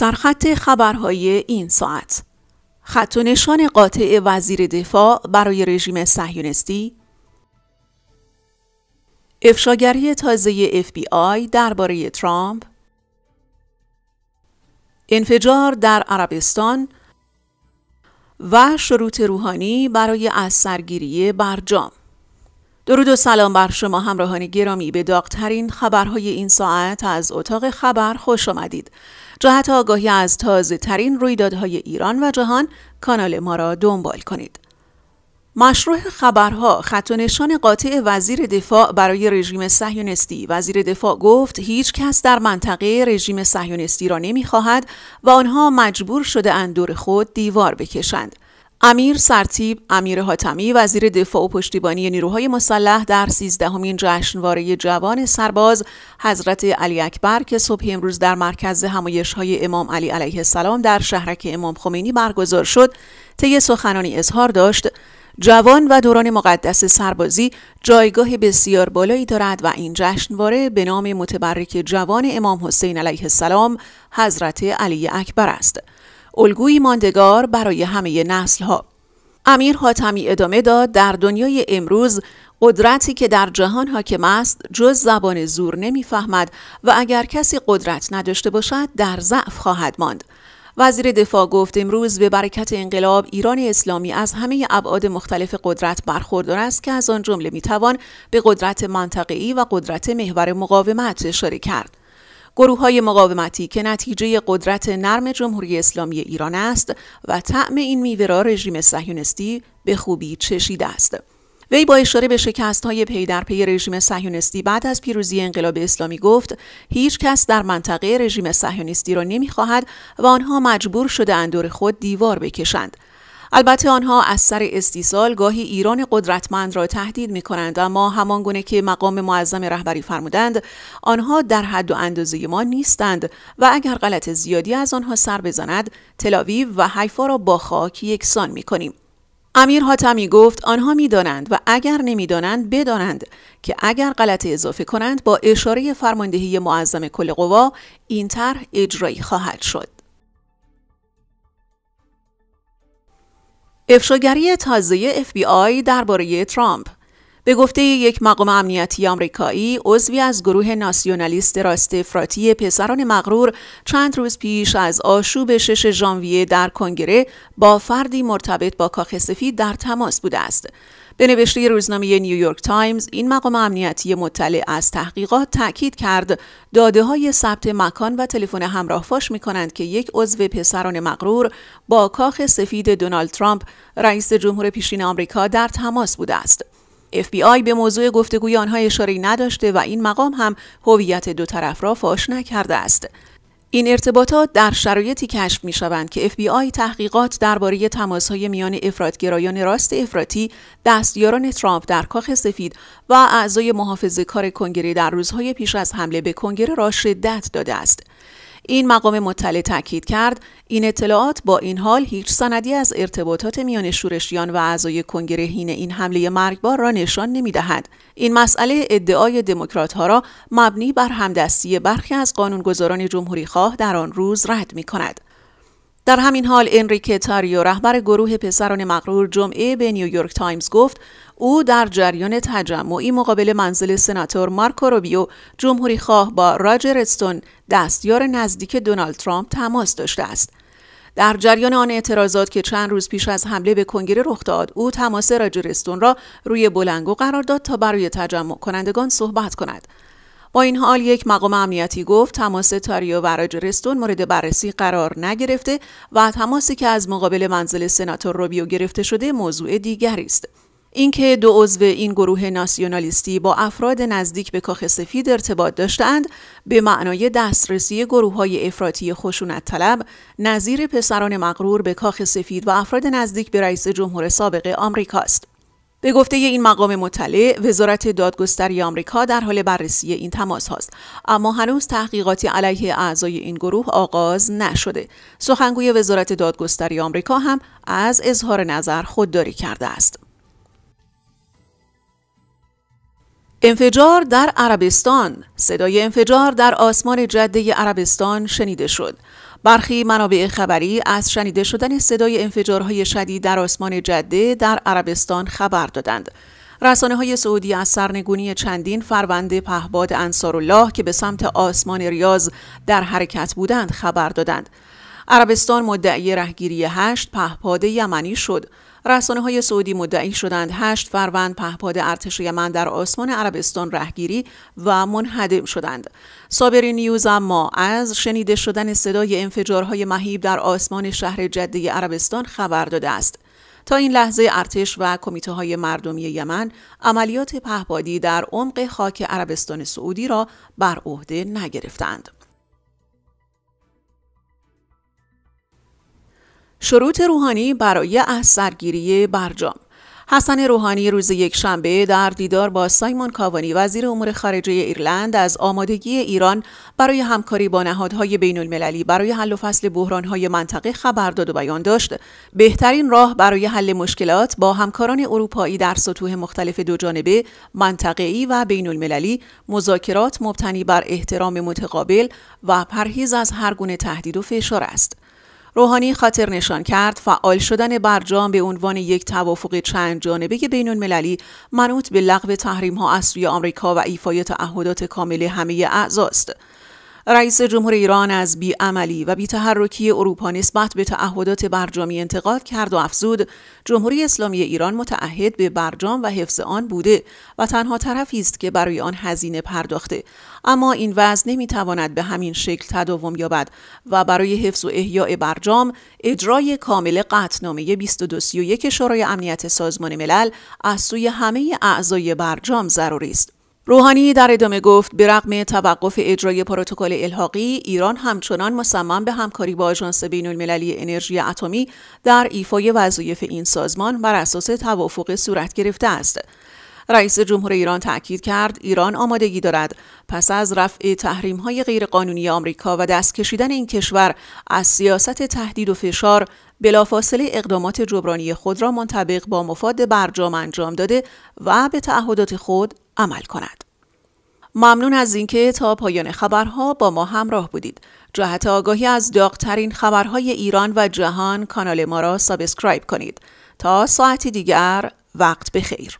سرخط خبرهای این ساعت خط و نشان قاطع وزیر دفاع برای رژیم صهیونیستی افشاگری تازه اف بی آی درباره ترامپ انفجار در عربستان و شروط روحانی برای از سرگیری برجام درود و سلام بر شما همراهان گرامی به داغترین خبرهای این ساعت از اتاق خبر خوش آمدید. جهت آگاهی از تازه ترین رویدادهای ایران و جهان کانال ما را دنبال کنید. مشروع خبرها خط و نشان قاطع وزیر دفاع برای رژیم صهیونیستی وزیر دفاع گفت هیچ کس در منطقه رژیم صهیونیستی را نمیخواهد و آنها مجبور شده اند دور خود دیوار بکشند. امیر سرتیب امیر حاتمی وزیر دفاع و پشتیبانی نیروهای مسلح در سیزدهمین جشنواره جوان سرباز حضرت علی اکبر که صبح امروز در مرکز همایش های امام علی علیه السلام در شهرک امام خمینی برگزار شد طی سخنانی اظهار داشت جوان و دوران مقدس سربازی جایگاه بسیار بالایی دارد و این جشنواره به نام متبرک جوان امام حسین علیه السلام حضرت علی اکبر است الگویی ماندگار برای همه نسل ها. امیر حاتمی ادامه داد در دنیای امروز قدرتی که در جهان حاکم است جز زبان زور نمیفهمد و اگر کسی قدرت نداشته باشد در ضعف خواهد ماند. وزیر دفاع گفت امروز به برکت انقلاب ایران اسلامی از همه ابعاد مختلف قدرت برخوردار است که از آن جمله میتوان به قدرت منطقه‌ای و قدرت محور مقاومت اشاره کرد. گروه های مقاومتی که نتیجه قدرت نرم جمهوری اسلامی ایران است و طعم این میوه را رژیم صهیونیستی به خوبی چشیده است. وی با اشاره به شکست های پی در پی رژیم صهیونیستی بعد از پیروزی انقلاب اسلامی گفت هیچ کس در منطقه رژیم صهیونیستی را نمیخواهد و آنها مجبور شده اند دور خود دیوار بکشند البته آنها از سر استیصال گاهی ایران قدرتمند را تهدید می کنند اما همان گونه که مقام معظم رهبری فرمودند آنها در حد و اندازه ما نیستند و اگر غلط زیادی از آنها سر بزند تلاویو و حیفا را با خاک یکسان می کنیم. امیر حاتمی گفت آنها میدانند و اگر نمیدانند بدانند که اگر غلط اضافه کنند با اشاره فرماندهی معظم کل قوا این طرح اجرایی خواهد شد افشاگری تازه اف بی آی درباره ترامپ به گفته یک مقام امنیتی آمریکایی عضوی از گروه ناسیونالیست راست افراطی پسران مغرور چند روز پیش از آشوب 6 ژانویه در کنگره با فردی مرتبط با کاخ سفید در تماس بوده است به نوشته روزنامه نیویورک تایمز این مقام امنیتی مطلع از تحقیقات تاکید کرد داده های ثبت مکان و تلفن همراه فاش می کنند که یک عضو پسران مغرور با کاخ سفید دونالد ترامپ رئیس جمهور پیشین آمریکا در تماس بوده است. FBI به موضوع گفتگوی آنها اشاره نداشته و این مقام هم هویت دو طرف را فاش نکرده است. این ارتباطات در شرایطی کشف می شوند که FBI تحقیقات درباره های میان افرادگرایان راست افراطی، دستیاران ترامپ در کاخ سفید و اعضای محافظه کار کنگره در روزهای پیش از حمله به کنگره را شدت داده است. این مقام مطلع تاکید کرد این اطلاعات با این حال هیچ سندی از ارتباطات میان شورشیان و اعضای کنگره این حمله مرگبار را نشان نمیدهد این مسئله ادعای دموکراتها را مبنی بر همدستی برخی از قانونگذاران جمهوری خواه در آن روز رد می کند. در همین حال انریکه تاریو رهبر گروه پسران مغرور جمعه به نیویورک تایمز گفت او در جریان تجمعی مقابل منزل سناتور مارکو روبیو جمهوری خواه با راجر استون دستیار نزدیک دونالد ترامپ تماس داشته است. در جریان آن اعتراضات که چند روز پیش از حمله به کنگره رخ داد او تماس راجرستون را روی بلنگو قرار داد تا برای تجمع کنندگان صحبت کند با این حال یک مقام امنیتی گفت تماس تاریو و راجرستون مورد بررسی قرار نگرفته و تماسی که از مقابل منزل سناتور روبیو گرفته شده موضوع دیگری است اینکه دو عضو این گروه ناسیونالیستی با افراد نزدیک به کاخ سفید ارتباط داشتند به معنای دسترسی گروه های افراطی خشونت طلب نظیر پسران مغرور به کاخ سفید و افراد نزدیک به رئیس جمهور سابق است به گفته این مقام مطلع وزارت دادگستری آمریکا در حال بررسی این تماس هاست اما هنوز تحقیقاتی علیه اعضای این گروه آغاز نشده سخنگوی وزارت دادگستری آمریکا هم از اظهار نظر خودداری کرده است انفجار در عربستان صدای انفجار در آسمان جده عربستان شنیده شد برخی منابع خبری از شنیده شدن صدای انفجارهای شدید در آسمان جده در عربستان خبر دادند رسانه های سعودی از سرنگونی چندین فرونده پهباد انصارالله که به سمت آسمان ریاض در حرکت بودند خبر دادند عربستان مدعی رهگیری هشت پهپاد یمنی شد رسانه های سعودی مدعی شدند هشت فروند پهپاد ارتش یمن در آسمان عربستان رهگیری و منهدم شدند. سابری نیوز اما از شنیده شدن صدای انفجارهای مهیب در آسمان شهر جده عربستان خبر داده است. تا این لحظه ارتش و کمیته های مردمی یمن عملیات پهپادی در عمق خاک عربستان سعودی را بر عهده نگرفتند. شروط روحانی برای اثرگیری برجام حسن روحانی روز یک شنبه در دیدار با سایمون کاوانی وزیر امور خارجه ایرلند از آمادگی ایران برای همکاری با نهادهای بین المللی برای حل و فصل بحرانهای منطقه خبر داد و بیان داشت بهترین راه برای حل مشکلات با همکاران اروپایی در سطوح مختلف دوجانبه منطقه‌ای و بین المللی مذاکرات مبتنی بر احترام متقابل و پرهیز از هر گونه تهدید و فشار است روحانی خاطر نشان کرد فعال شدن برجام به عنوان یک توافق چند جانبه بین المللی منوط به لغو تحریم ها از سوی آمریکا و ایفای تعهدات کامل همه اعضاست. رئیس جمهور ایران از بیعملی و بیتحرکی اروپا نسبت به تعهدات برجامی انتقاد کرد و افزود جمهوری اسلامی ایران متعهد به برجام و حفظ آن بوده و تنها طرفی است که برای آن هزینه پرداخته اما این وضع نمیتواند به همین شکل تداوم یابد و برای حفظ و احیاء برجام اجرای کامل قطعنامه 2231 شورای امنیت سازمان ملل از سوی همه اعضای برجام ضروری است روحانی در ادامه گفت به رغم توقف اجرای پروتکل الحاقی ایران همچنان مصمم به همکاری با آژانس بین المللی انرژی اتمی در ایفای وظایف این سازمان بر اساس توافق صورت گرفته است رئیس جمهور ایران تاکید کرد ایران آمادگی دارد پس از رفع تحریم های غیرقانونی آمریکا و دست کشیدن این کشور از سیاست تهدید و فشار بلافاصله اقدامات جبرانی خود را منطبق با مفاد برجام انجام داده و به تعهدات خود عمل کند. ممنون از اینکه تا پایان خبرها با ما همراه بودید. جهت آگاهی از داغترین خبرهای ایران و جهان کانال ما را سابسکرایب کنید. تا ساعتی دیگر وقت بخیر.